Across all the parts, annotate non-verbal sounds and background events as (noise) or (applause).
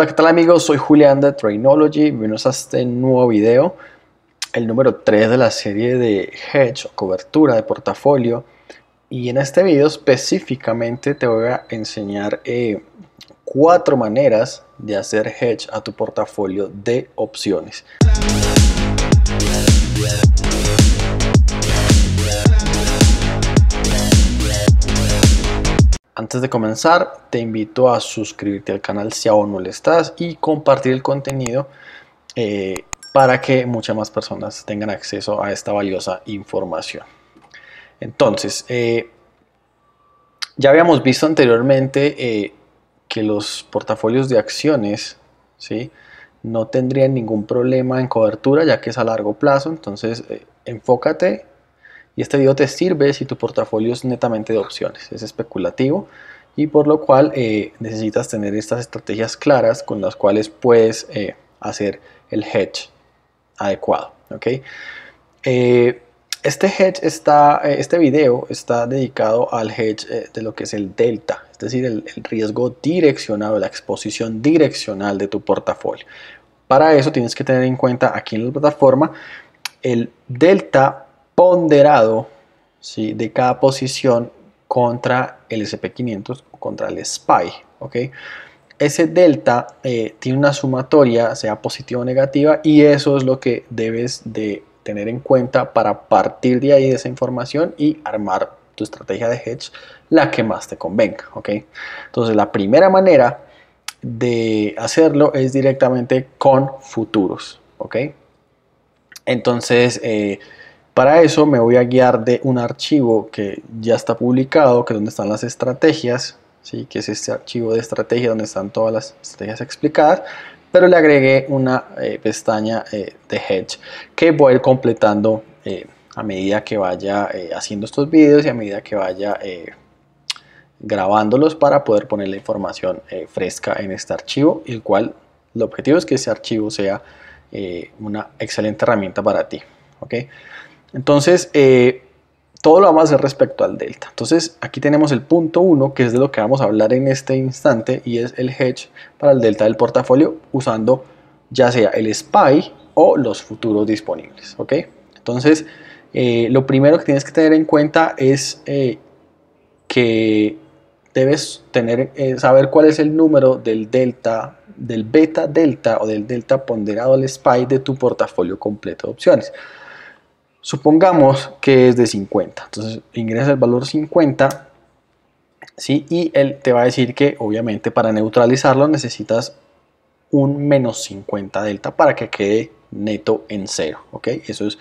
Hola, ¿qué tal amigos? Soy Julián de Trainology. Bienvenidos a este nuevo video, el número 3 de la serie de hedge o cobertura de portafolio. Y en este video específicamente te voy a enseñar eh, cuatro maneras de hacer hedge a tu portafolio de opciones. Antes de comenzar, te invito a suscribirte al canal si aún no lo estás y compartir el contenido eh, para que muchas más personas tengan acceso a esta valiosa información. Entonces, eh, ya habíamos visto anteriormente eh, que los portafolios de acciones ¿sí? no tendrían ningún problema en cobertura ya que es a largo plazo, entonces enfócate y este video te sirve si tu portafolio es netamente de opciones, es especulativo y por lo cual eh, necesitas tener estas estrategias claras con las cuales puedes eh, hacer el hedge adecuado. ¿okay? Eh, este hedge está, este video está dedicado al hedge de lo que es el delta, es decir, el, el riesgo direccionado, la exposición direccional de tu portafolio. Para eso tienes que tener en cuenta aquí en la plataforma el delta ponderado ¿sí? de cada posición contra el SP500 o contra el SPY. ¿okay? Ese delta eh, tiene una sumatoria, sea positiva o negativa, y eso es lo que debes de tener en cuenta para partir de ahí de esa información y armar tu estrategia de hedge, la que más te convenga. ¿okay? Entonces la primera manera de hacerlo es directamente con futuros. ¿ok? Entonces, eh, para eso me voy a guiar de un archivo que ya está publicado, que es donde están las estrategias, ¿sí? que es este archivo de estrategia donde están todas las estrategias explicadas, pero le agregué una eh, pestaña eh, de Hedge que voy a ir completando eh, a medida que vaya haciendo estos videos y a medida que vaya grabándolos para poder poner la información fresca en este archivo, el cual el objetivo es que ese archivo sea una excelente herramienta para ti. Entonces, eh, todo lo vamos a hacer respecto al delta. Entonces, aquí tenemos el punto 1, que es de lo que vamos a hablar en este instante, y es el hedge para el delta del portafolio, usando ya sea el SPY o los futuros disponibles. Entonces, eh, lo primero que tienes que tener en cuenta es eh, que debes saber cuál es el número del delta, del beta delta o del delta ponderado al SPY de tu portafolio completo de opciones. Supongamos que es de 50. Entonces ingresa el valor 50 ¿sí? y él te va a decir que obviamente para neutralizarlo necesitas un menos 50 delta para que quede neto en cero. ¿ok? Eso es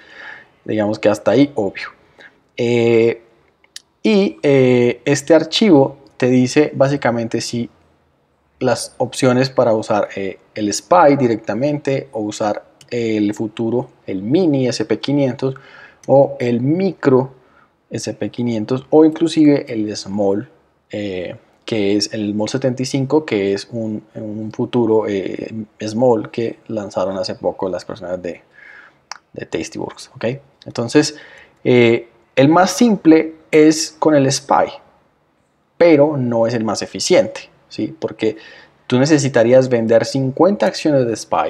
digamos que hasta ahí obvio. Eh, y eh, este archivo te dice básicamente si las opciones para usar eh, el spy directamente o usar el futuro, el mini SP500 o el micro SP500 o inclusive el small, eh, que es el small 75, que es un, futuro eh, small que lanzaron hace poco las personas de, de Tastyworks. ¿ok? Entonces, eh, el más simple es con el SPY, pero no es el más eficiente, ¿sí? porque tú necesitarías vender 50 acciones de SPY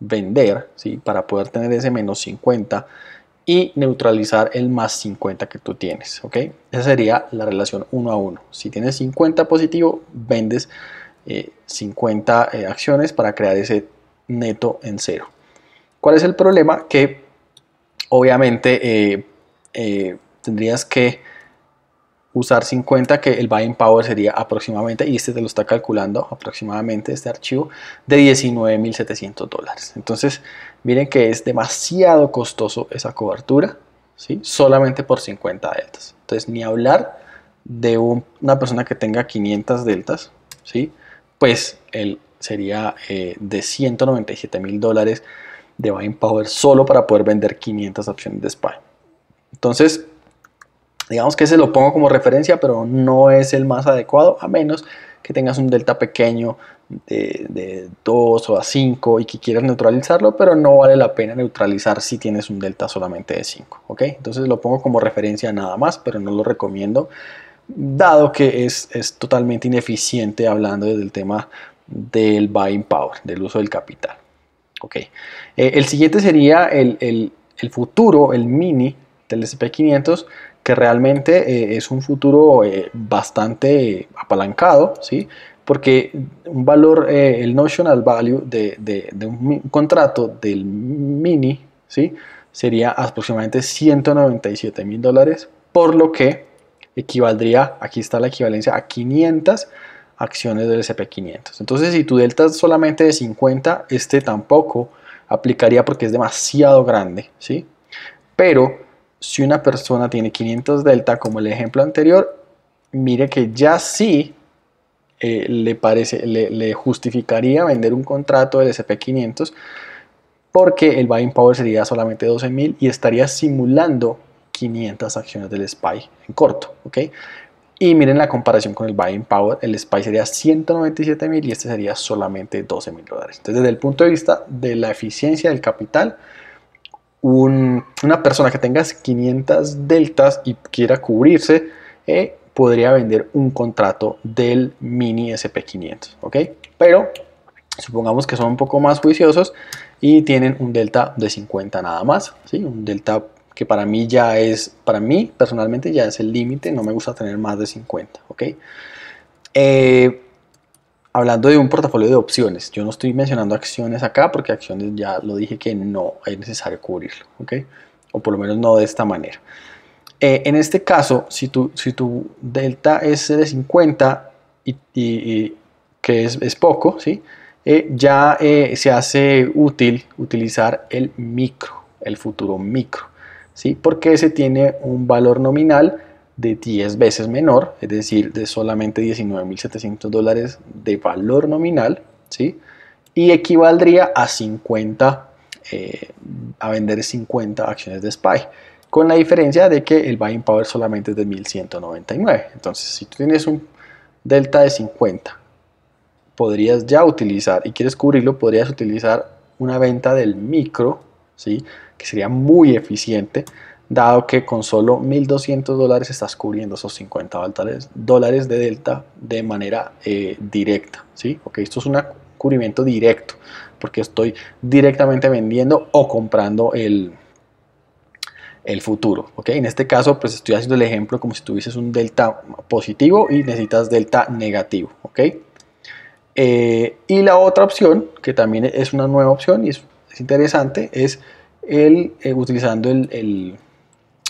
vender, ¿sí? para poder tener ese menos 50 y neutralizar el más 50 que tú tienes. okay Esa sería la relación 1 a 1. Si tienes 50 positivo, vendes 50 eh, eh, acciones para crear ese neto en cero. ¿Cuál es el problema? Que obviamente eh, tendrías que usar 50 que el buying power sería aproximadamente, y este te lo está calculando aproximadamente este archivo, de 19.700 dólares. Entonces, miren que es demasiado costoso esa cobertura, ¿sí? solamente por 50 deltas. Entonces, ni hablar de una persona que tenga 500 deltas, ¿sí? pues él sería eh, de 197.000 dólares de buying power solo para poder vender 500 opciones de spy. Entonces, Digamos que ese lo pongo como referencia, pero no es el más adecuado, a menos que tengas un delta pequeño de, 2 o a 5 y que quieras neutralizarlo, pero no vale la pena neutralizar si tienes un delta solamente de 5. Entonces lo pongo como referencia nada más, pero no lo recomiendo, dado que es, totalmente ineficiente hablando desde el tema del buying power, del uso del capital. Eh, el siguiente sería el, el futuro, el mini del SP500 que realmente eh, es un futuro eh, bastante apalancado, ¿sí? porque un valor, eh, el notional value de, un, contrato del mini, ¿sí? sería aproximadamente 197 mil dólares, por lo que equivaldría, aquí está la equivalencia, a 500 acciones del SP500. Entonces, si tu delta es solamente de 50, este tampoco aplicaría porque es demasiado grande, ¿sí? Pero si una persona tiene 500 delta, como el ejemplo anterior, mire que ya sí eh, le, parece, le, justificaría vender un contrato del SP500 porque el buying power sería solamente 12.000 y estaría simulando 500 acciones del SPY en corto. ¿ok? Y miren la comparación con el buying power, el SPY sería 197.000 y este sería solamente 12.000 dólares. Entonces desde el punto de vista de la eficiencia del capital, una persona que tenga 500 deltas y quiera cubrirse, eh, podría vender un contrato del mini SP500, ¿ok? Pero supongamos que son un poco más juiciosos y tienen un delta de 50 nada más, ¿sí? Un delta que para mí ya es, para mí personalmente ya es el límite, no me gusta tener más de 50, ¿ok? Eh, hablando de un portafolio de opciones, yo no estoy mencionando acciones acá porque acciones ya lo dije que no es necesario cubrirlo, ¿ok? O por lo menos no de esta manera. Eh, en este caso, si tu, si tu delta es de 50, y, que es, poco, ¿sí? Eh, ya eh, se hace útil utilizar el micro, el futuro micro, ¿sí? Porque ese tiene un valor nominal de 10 veces menor, es decir, de solamente 19.700 dólares de valor nominal, ¿sí? Y equivaldría a 50, eh, a vender 50 acciones de SPY, con la diferencia de que el buying power solamente es de 1.199. Entonces, si tú tienes un delta de 50, podrías ya utilizar, y quieres cubrirlo, podrías utilizar una venta del micro, ¿sí? Que sería muy eficiente dado que con solo 1.200 dólares estás cubriendo esos 50 dólares de delta de manera eh, directa. ¿sí? Okay, esto es un cubrimiento directo, porque estoy directamente vendiendo o comprando el, el futuro. ¿ok? En este caso, pues estoy haciendo el ejemplo como si tuvieses un delta positivo y necesitas delta negativo. ¿ok? Eh, y la otra opción, que también es una nueva opción y es, interesante, es el, eh, utilizando el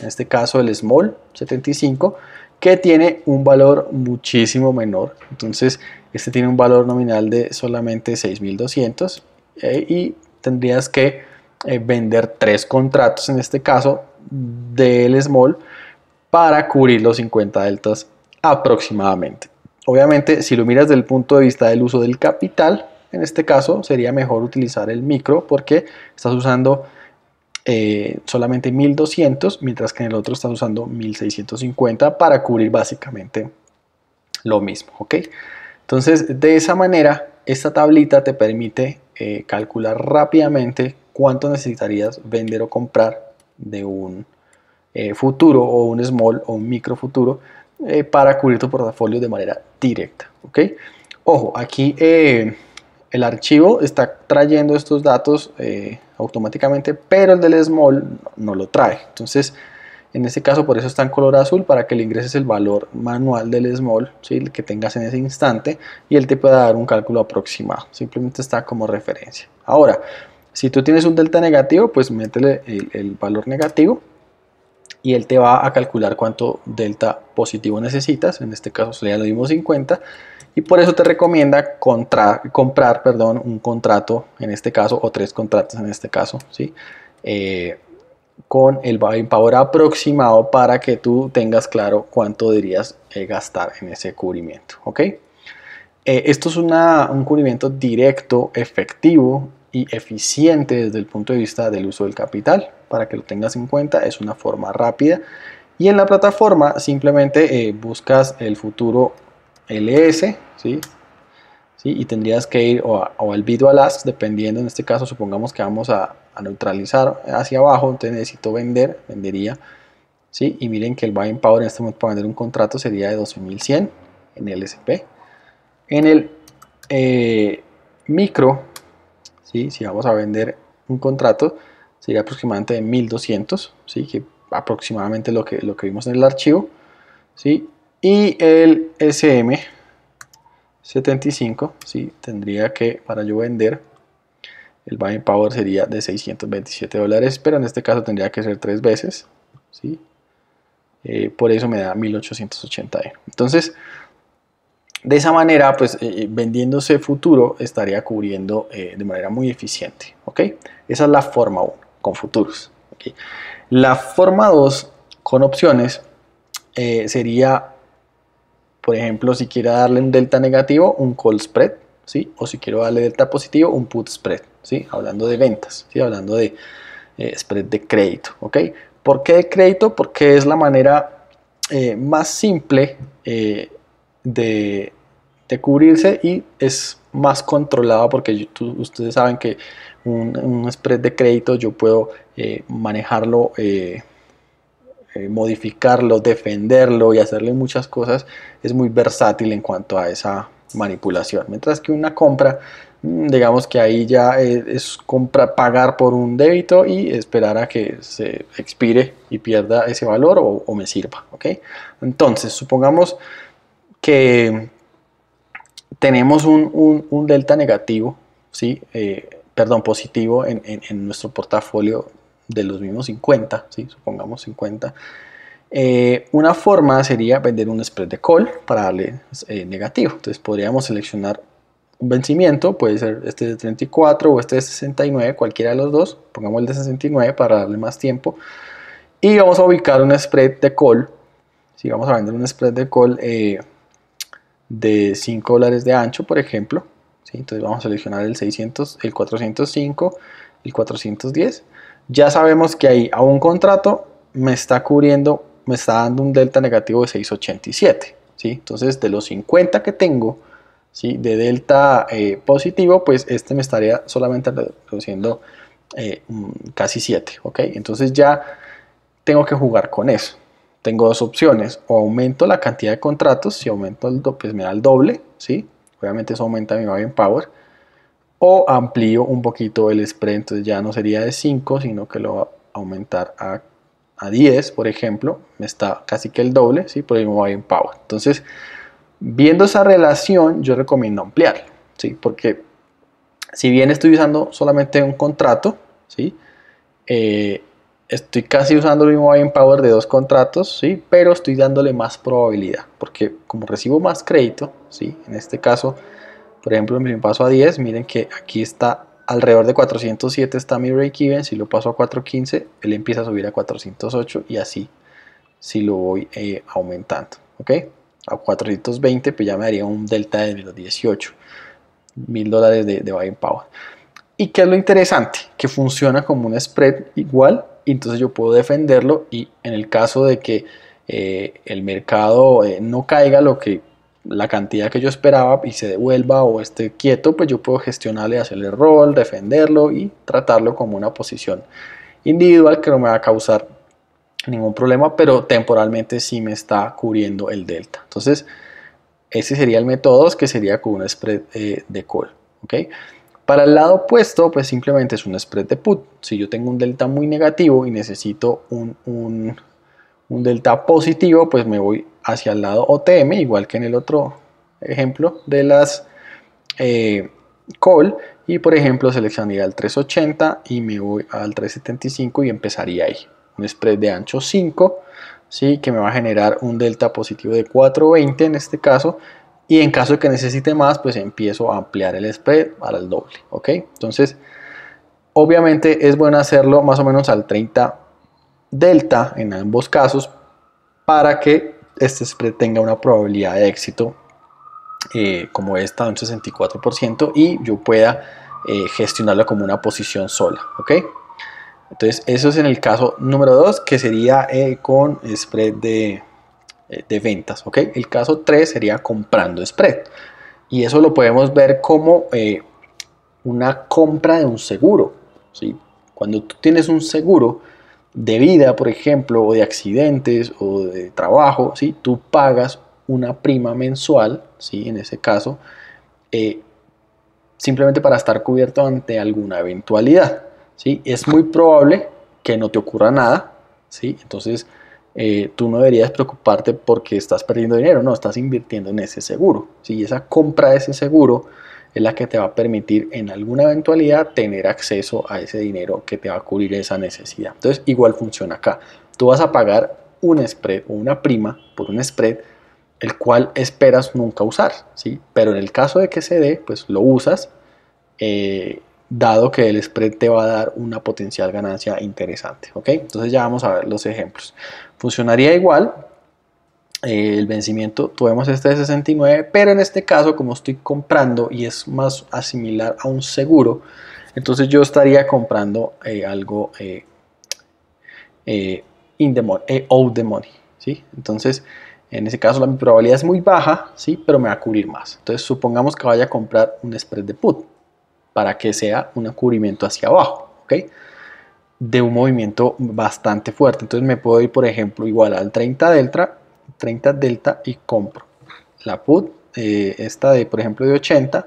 en este caso el small 75, que tiene un valor muchísimo menor. Entonces, este tiene un valor nominal de solamente 6200 eh, y tendrías que eh, vender tres contratos en este caso del small para cubrir los 50 deltas aproximadamente. Obviamente, si lo miras desde el punto de vista del uso del capital, en este caso sería mejor utilizar el micro porque estás usando eh, solamente 1200, mientras que en el otro estás usando 1650 para cubrir básicamente lo mismo. ¿ok? Entonces, de esa manera, esta tablita te permite eh, calcular rápidamente cuánto necesitarías vender o comprar de un eh, futuro o un small o un micro futuro para cubrir tu portafolio de manera directa. ¿ok? Ojo, aquí el archivo está trayendo estos datos eh, automáticamente, pero el del small no lo trae. Entonces, en este caso, por eso está en color azul, para que le ingreses el valor manual del small, que tengas en ese instante, y él te pueda dar un cálculo aproximado. Simplemente está como referencia. Ahora, si tú tienes un delta negativo, pues métele el, valor negativo y él te va a calcular cuánto delta positivo necesitas. En este caso ya lo dimos 50 y por eso te recomienda contra, comprar perdón, un contrato en este caso o tres contratos en este caso, ¿sí? Eh, con el buying power aproximado para que tú tengas claro cuánto deberías eh, gastar en ese cubrimiento, eh, esto es un cubrimiento directo, efectivo y eficiente desde el punto de vista del uso del capital, para que lo tengas en cuenta, es una forma rápida. Y en la plataforma simplemente buscas el futuro ls, ¿sí? ¿Sí? y tendrías que ir o, o al bid al ask, dependiendo, en este caso supongamos que vamos a, neutralizar hacia abajo, entonces necesito vender, vendería, ¿sí? y miren que el buying power en este momento para vender un contrato sería de 12.100 en el SP. En el eh, micro, ¿sí? si vamos a vender un contrato, sería aproximadamente de 1.200, ¿sí? que aproximadamente lo que, lo que vimos en el archivo, ¿sí? y el SM75, sí, tendría que, para yo vender, el buying power sería de 627 dólares, pero en este caso tendría que ser tres veces, ¿sí? Eh, por eso me da 1880 e. Entonces, de esa manera, pues eh, eh, vendiéndose futuro estaría cubriendo de manera muy eficiente. ¿ok? Esa es la forma 1 con futuros. La forma 2 con opciones sería por ejemplo, si quiero darle un delta negativo, un call spread, ¿sí? O si quiero darle delta positivo, un put spread, ¿sí? Hablando de ventas, ¿sí? Hablando de eh, spread de crédito, ¿ok? ¿Por qué de crédito? Porque es la manera eh, más simple eh, de, cubrirse y es más controlada porque ustedes saben que un, spread de crédito yo puedo manejarlo eh, modificarlo, defenderlo y hacerle muchas cosas, es muy versátil en cuanto a esa manipulación. Mientras que una compra, mm, digamos que ahí ya eh, es, compra, pagar por un débito y esperar a que se expire y pierda ese valor o, me sirva. ¿ok? Entonces, supongamos que tenemos un, delta negativo, ¿sí? Eh, perdón, positivo en nuestro portafolio de los mismos 50, supongamos 50, eh, una forma sería vender un spread de call para darle eh, negativo. Entonces podríamos seleccionar un vencimiento, puede ser este de 34 o este de 69, cualquiera de los dos, pongamos el de 69 para darle más tiempo. Y vamos a ubicar un spread de call, si vamos a vender un spread de call eh, de 5 dólares de ancho, por ejemplo, entonces vamos a seleccionar el, 600, el 405, el 410 ya sabemos que ahí a un contrato me está cubriendo, me está dando un delta negativo de 687. ¿sí? Entonces de los 50 que tengo ¿sí? de delta eh, positivo, pues este me estaría solamente reduciendo eh, casi 7. Entonces ya tengo que jugar con eso. Tengo dos opciones, o aumento la cantidad de contratos, si aumento el doble, pues me da el doble, ¿sí? obviamente eso aumenta mi buying power, o amplío un poquito el spread, entonces ya no sería de 5, sino que lo va a aumentar a, 10, por ejemplo, me está casi que el doble, por el mismo power. Entonces, viendo esa relación, yo recomiendo ampliarlo, ¿sí? porque si bien estoy usando solamente un contrato, ¿sí? Eh, estoy casi usando el mismo buying power de dos contratos, ¿sí? pero estoy dándole más probabilidad, porque como recibo más crédito, ¿sí? en este caso por ejemplo, me paso a 10, miren que aquí está alrededor de 407 está mi break-even, si lo paso a 415, él empieza a subir a 408 y así si lo voy eh, aumentando, ¿ok? A 420 pues ya me daría un delta de los 18 mil dólares de, de buying power. ¿Y qué es lo interesante? Que funciona como un spread igual, entonces yo puedo defenderlo y en el caso de que eh, el mercado eh, no caiga, lo que la cantidad que yo esperaba y se devuelva o esté quieto, pues yo puedo gestionarle, hacerle rol, defenderlo y tratarlo como una posición individual que no me va a causar ningún problema, pero temporalmente sí me está cubriendo el delta. Entonces, ese sería el método que sería con un spread eh, de call. ¿okay? Para el lado opuesto, pues simplemente es un spread de put. Si yo tengo un delta muy negativo y necesito un, un delta positivo, pues me voy hacia el lado OTM, igual que en el otro ejemplo de las eh, call. Y por ejemplo, seleccionaría el 380 y me voy al 375 y empezaría ahí. Un spread de ancho 5, ¿sí? que me va a generar un delta positivo de 420 en este caso. Y en caso de que necesite más, pues empiezo a ampliar el spread para el doble. ¿ok? Entonces, obviamente es bueno hacerlo más o menos al 30 delta en ambos casos para que este spread tenga una probabilidad de éxito eh, como esta de un 64% y yo pueda eh, gestionarlo gestionarla como una posición sola, ¿ok? Entonces eso es en el caso número 2 que sería eh, con spread de, ventas, ¿ok? El caso 3 sería comprando spread y eso lo podemos ver como una compra de un seguro, ¿sí? Cuando tú tienes un seguro, de vida, por ejemplo, o de accidentes o de trabajo, ¿sí? tú pagas una prima mensual, ¿sí? en ese caso, eh, simplemente para estar cubierto ante alguna eventualidad. ¿sí? Es muy probable que no te ocurra nada, ¿sí? entonces eh, tú no deberías preocuparte porque estás perdiendo dinero, no, estás invirtiendo en ese seguro. ¿sí? Esa compra de ese seguro es la que te va a permitir en alguna eventualidad tener acceso a ese dinero que te va a cubrir esa necesidad. Entonces igual funciona acá. Tú vas a pagar un spread o una prima por un spread el cual esperas nunca usar, ¿sí? Pero en el caso de que se dé, pues lo usas, eh, dado que el spread te va a dar una potencial ganancia interesante, ¿ok? Entonces ya vamos a ver los ejemplos. Funcionaría igual, el vencimiento tuvimos este de 69 pero en este caso como estoy comprando y es más asimilar a un seguro entonces yo estaría comprando eh, algo eh, eh, in the money, out the money ¿sí? entonces en ese caso la probabilidad es muy baja sí pero me va a cubrir más entonces supongamos que vaya a comprar un spread de put para que sea un cubrimiento hacia abajo ¿ok? de un movimiento bastante fuerte entonces me puedo ir por ejemplo igual al 30 delta 30 delta y compro. La put, eh, esta de por ejemplo de 80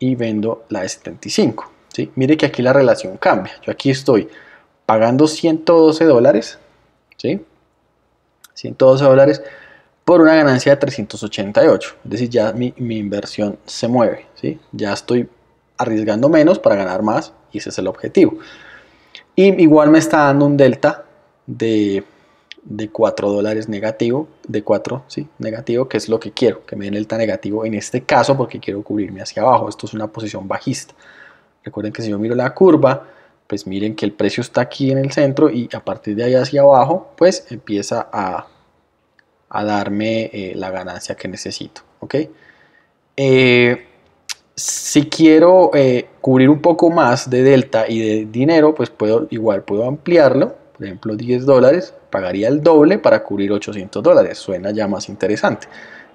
y vendo la de 75. ¿sí? Mire que aquí la relación cambia. Yo aquí estoy pagando 112 dólares, ¿sí? 112 dólares por una ganancia de 388. Es decir, ya mi, mi inversión se mueve. ¿sí? Ya estoy arriesgando menos para ganar más y ese es el objetivo. Y igual me está dando un delta de de 4 dólares negativo, de 4, sí, negativo, que es lo que quiero, que me den delta negativo en este caso porque quiero cubrirme hacia abajo, esto es una posición bajista. Recuerden que si yo miro la curva, pues miren que el precio está aquí en el centro y a partir de ahí hacia abajo, pues empieza a, a darme eh, la ganancia que necesito, ¿ok? Eh, si quiero eh, cubrir un poco más de delta y de dinero, pues puedo igual puedo ampliarlo por ejemplo 10 dólares, pagaría el doble para cubrir 800 dólares. Suena ya más interesante.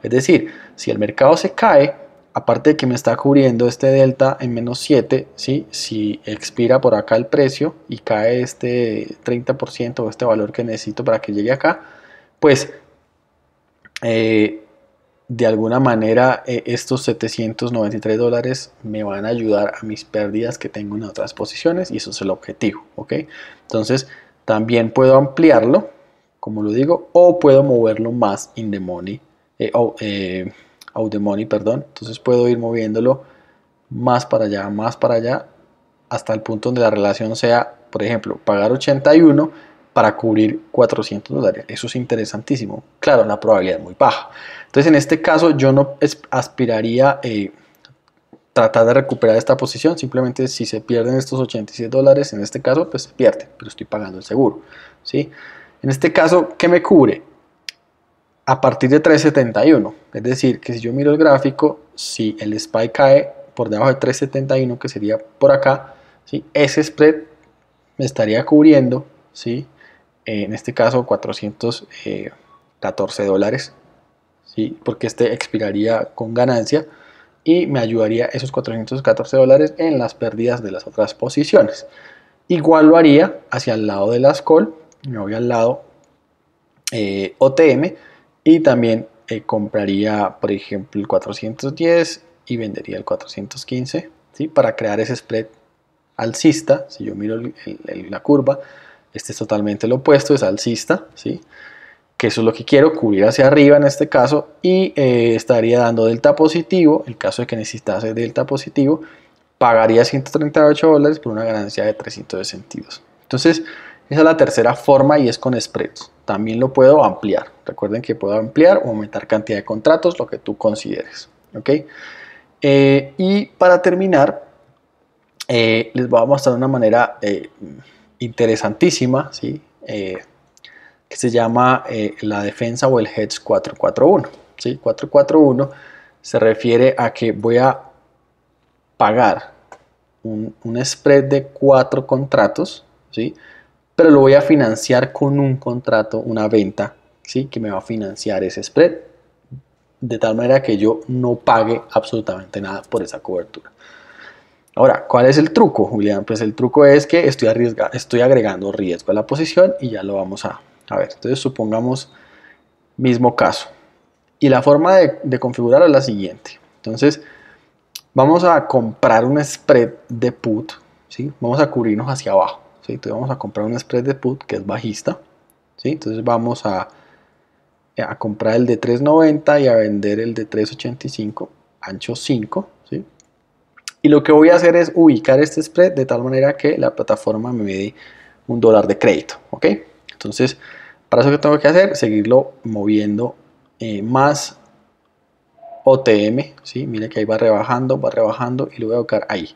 Es decir, si el mercado se cae, aparte de que me está cubriendo este delta en menos 7, si expira por acá el precio y cae este 30% o este valor que necesito para que llegue acá, pues eh, de alguna manera eh, estos 793 dólares me van a ayudar a mis pérdidas que tengo en otras posiciones y eso es el objetivo. Entonces, también puedo ampliarlo, como lo digo, o puedo moverlo más in the money, eh, oh, eh, out the money, perdón. Entonces puedo ir moviéndolo más para allá, más para allá, hasta el punto donde la relación sea, por ejemplo, pagar 81 para cubrir 400 dólares. Eso es interesantísimo. Claro, la probabilidad es muy baja. Entonces, en este caso, yo no aspiraría eh, tratar de recuperar esta posición. Simplemente si se pierden estos 86 dólares, en este caso, pues se pierde. pero estoy pagando el seguro. ¿sí? En este caso, ¿qué me cubre? A partir de 371. Es decir, que si yo miro el gráfico, si el SPY cae por debajo de 371, que sería por acá, ¿sí? ese spread me estaría cubriendo, ¿sí? en este caso, 414 eh, dólares. ¿sí? porque este expiraría con ganancia y me ayudaría esos 414 dólares en las pérdidas de las otras posiciones. Igual lo haría hacia el lado de las call, me voy al lado eh, OTM y también eh, compraría, por ejemplo, el 410 y vendería el 415 ¿sí? para crear ese spread alcista. Si yo miro la curva, este es totalmente lo opuesto, es alcista. ¿sí? que eso es lo que quiero, cubrir hacia arriba en este caso, y eh, estaría dando delta positivo, el caso de que necesitase delta positivo, pagaría 138 dólares por una ganancia de 300 sentidos Entonces, esa es la tercera forma y es con spreads. También lo puedo ampliar. Recuerden que puedo ampliar o aumentar cantidad de contratos, lo que tú consideres. ¿ok? Eh, y para terminar, eh, les voy a mostrar una manera interesantísima, ¿sí? que se llama eh, la defensa o el hedge 441. ¿sí? 441 se refiere a que voy a pagar un, spread de cuatro contratos, ¿sí? pero lo voy a financiar con un contrato, una venta, ¿sí? que me va a financiar ese spread, de tal manera que yo no pague absolutamente nada por esa cobertura. Ahora, ¿cuál es el truco, Julián? Pues el truco es que estoy, estoy agregando riesgo a la posición y ya lo vamos a, a ver, entonces supongamos mismo caso. Y la forma de, configurar es la siguiente. Entonces, vamos a comprar un spread de put, ¿sí? Vamos a cubrirnos hacia abajo, ¿sí? Entonces vamos a comprar un spread de put que es bajista, ¿sí? Entonces vamos a, a comprar el de 3.90 y a vender el de 3.85, ancho 5, ¿sí? Y lo que voy a hacer es ubicar este spread de tal manera que la plataforma me dé un dólar de crédito, ¿ok? Entonces, para eso que tengo que hacer, seguirlo moviendo eh, más OTM, ¿sí? Mire que ahí va rebajando, va rebajando y lo voy a tocar ahí.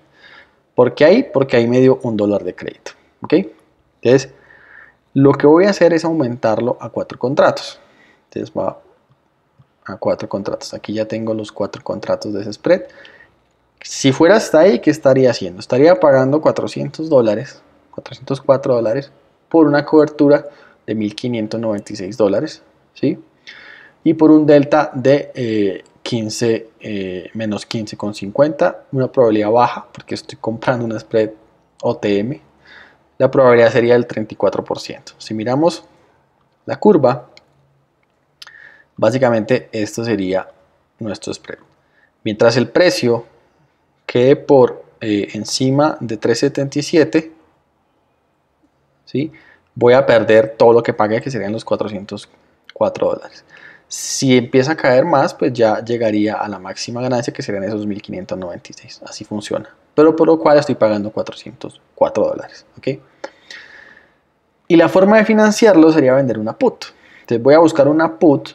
¿Por qué ahí? Porque ahí me dio un dólar de crédito, ¿ok? Entonces, lo que voy a hacer es aumentarlo a cuatro contratos. Entonces va a cuatro contratos. Aquí ya tengo los cuatro contratos de ese spread. Si fuera hasta ahí, ¿qué estaría haciendo? Estaría pagando 400 dólares, 404 dólares por una cobertura de 1.596 dólares, ¿sí? Y por un delta de eh, 15, eh, menos 15,50, una probabilidad baja, porque estoy comprando un spread OTM, la probabilidad sería del 34%. Si miramos la curva, básicamente esto sería nuestro spread. Mientras el precio quede por eh, encima de 377, ¿sí? voy a perder todo lo que pague que serían los 404 dólares. Si empieza a caer más, pues ya llegaría a la máxima ganancia, que serían esos 1.596. Así funciona. Pero por lo cual estoy pagando 404 dólares. Y la forma de financiarlo sería vender una put. Entonces voy a buscar una put,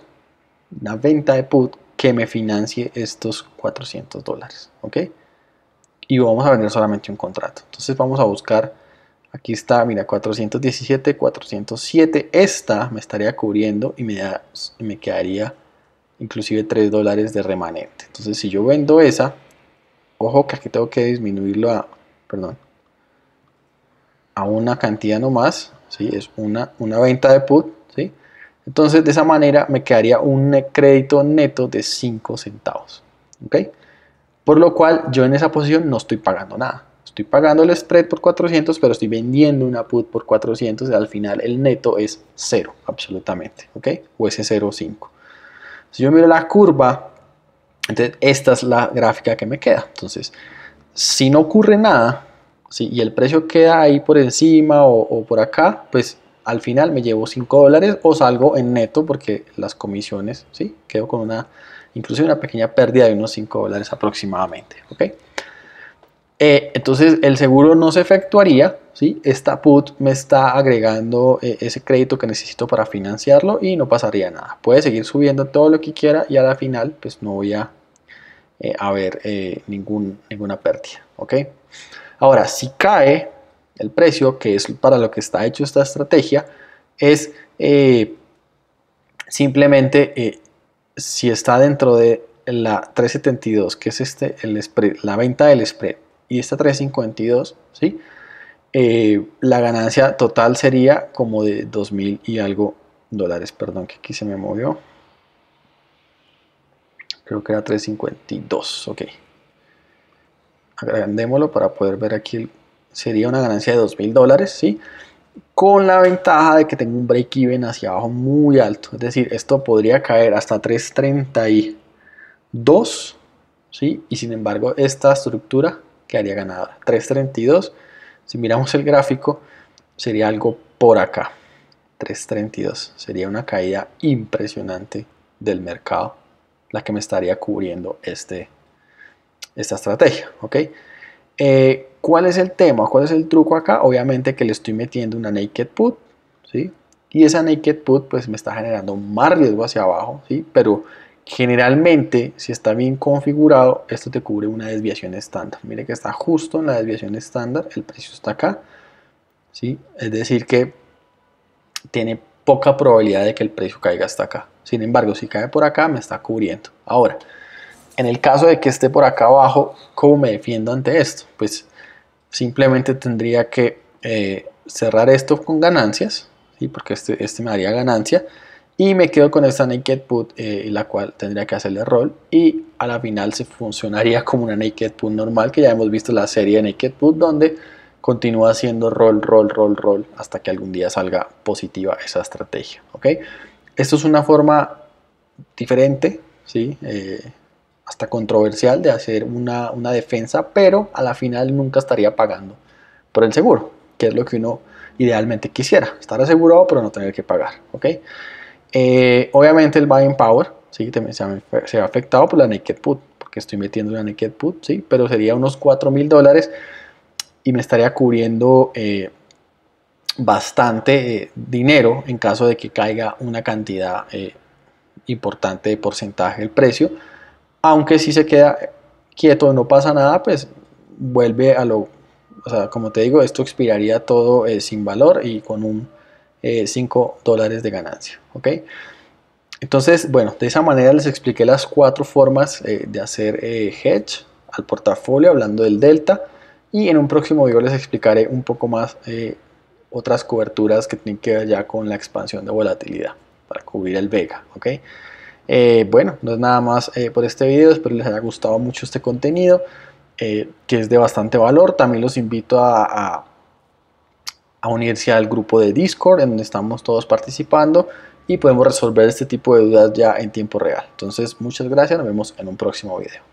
una venta de put, que me financie estos 400 dólares. Y vamos a vender solamente un contrato. Entonces vamos a buscar Aquí está, mira, 417, 407. Esta me estaría cubriendo y me, me quedaría inclusive 3 dólares de remanente. Entonces, si yo vendo esa, ojo que aquí tengo que disminuirlo a, perdón, a una cantidad nomás, ¿sí? es una, una venta de put, ¿sí? entonces de esa manera me quedaría un crédito neto de 5 centavos, por lo cual yo en esa posición no estoy pagando nada, Estoy pagando el spread por 400, pero estoy vendiendo una put por 400. Y al final el neto es cero, absolutamente. ¿Ok? O ese 0,5. Si yo miro la curva, entonces esta es la gráfica que me queda. Entonces, si no ocurre nada ¿sí? y el precio queda ahí por encima o, o por acá, pues al final me llevo 5 dólares o salgo en neto porque las comisiones, ¿sí? Quedo con una, inclusive una pequeña pérdida de unos 5 dólares aproximadamente, ¿ok? Eh, entonces el seguro no se efectuaría, ¿sí? Esta put me está agregando eh, ese crédito que necesito para financiarlo y no pasaría nada. Puede seguir subiendo todo lo que quiera y a la final pues no voy a haber eh, ningún, ninguna pérdida, ¿ok? Ahora, si cae el precio, que es para lo que está hecho esta estrategia, es simplemente si está dentro de la 372, que es este, el la venta del spread, y esta 352, ¿sí? Eh, la ganancia total sería como de 2.000 y algo dólares. Perdón que aquí se me movió. Creo que era 3.52, ok. Agrandémoslo para poder ver aquí. Sería una ganancia de 2.000 dólares, ¿sí? Con la ventaja de que tengo un break-even hacia abajo muy alto. Es decir, esto podría caer hasta 3.32, ¿sí? Y sin embargo, esta estructura quedaría ganada. 332, si miramos el gráfico, sería algo por acá. 332 sería una caída impresionante del mercado, la que me estaría cubriendo este, esta estrategia. ¿ok? Eh, ¿Cuál es el tema? ¿Cuál es el truco acá? Obviamente que le estoy metiendo una naked put, ¿sí? Y esa naked put pues me está generando más riesgo hacia abajo, ¿sí? Pero Generalmente, si está bien configurado, esto te cubre una desviación estándar. Mire que está justo en la desviación estándar, el precio está acá. ¿sí? Es decir que tiene poca probabilidad de que el precio caiga hasta acá. Sin embargo, si cae por acá, me está cubriendo. Ahora, en el caso de que esté por acá abajo, ¿cómo me defiendo ante esto? Pues simplemente tendría que eh, cerrar esto con ganancias, ¿sí? porque este, este me daría ganancia y me quedo con esta naked put, eh, la cual tendría que hacerle roll. Y a la final se funcionaría (laughs) como una naked put normal, que ya hemos visto la serie de naked put, donde continúa haciendo roll, roll, roll, roll, hasta que algún día salga positiva esa estrategia. ¿ok? Esto es una forma diferente, ¿sí? Eh, hasta controversial de hacer una, defensa, pero a la final nunca estaría pagando por el seguro, que es lo que uno idealmente quisiera, estar asegurado pero no tener que pagar. Eh, obviamente el buying power, ¿sí? se, ha afectado por la naked put, porque estoy metiendo la naked put, ¿sí? Pero sería unos 4 mil dólares y me estaría cubriendo eh, bastante eh, dinero en caso de que caiga una cantidad importante de porcentaje del precio. Aunque si se queda quieto, no pasa nada, pues vuelve a lo... O sea, como te digo, esto expiraría todo sin valor y con un eh, 5 dólares de ganancia. ¿ok? Entonces, bueno, de esa manera les expliqué las cuatro formas eh, de hacer eh, hedge al portafolio, hablando del delta. Y en un próximo video les explicaré un poco más eh, otras coberturas que tienen que ver ya con la expansión de volatilidad para cubrir el Vega. ¿okay? bueno, no es nada más por este video, espero les haya gustado mucho este contenido, que es de bastante valor. También los invito a a unirse al grupo de Discord en donde estamos todos participando y podemos resolver este tipo de dudas ya en tiempo real. Entonces, muchas gracias, nos vemos en un próximo video.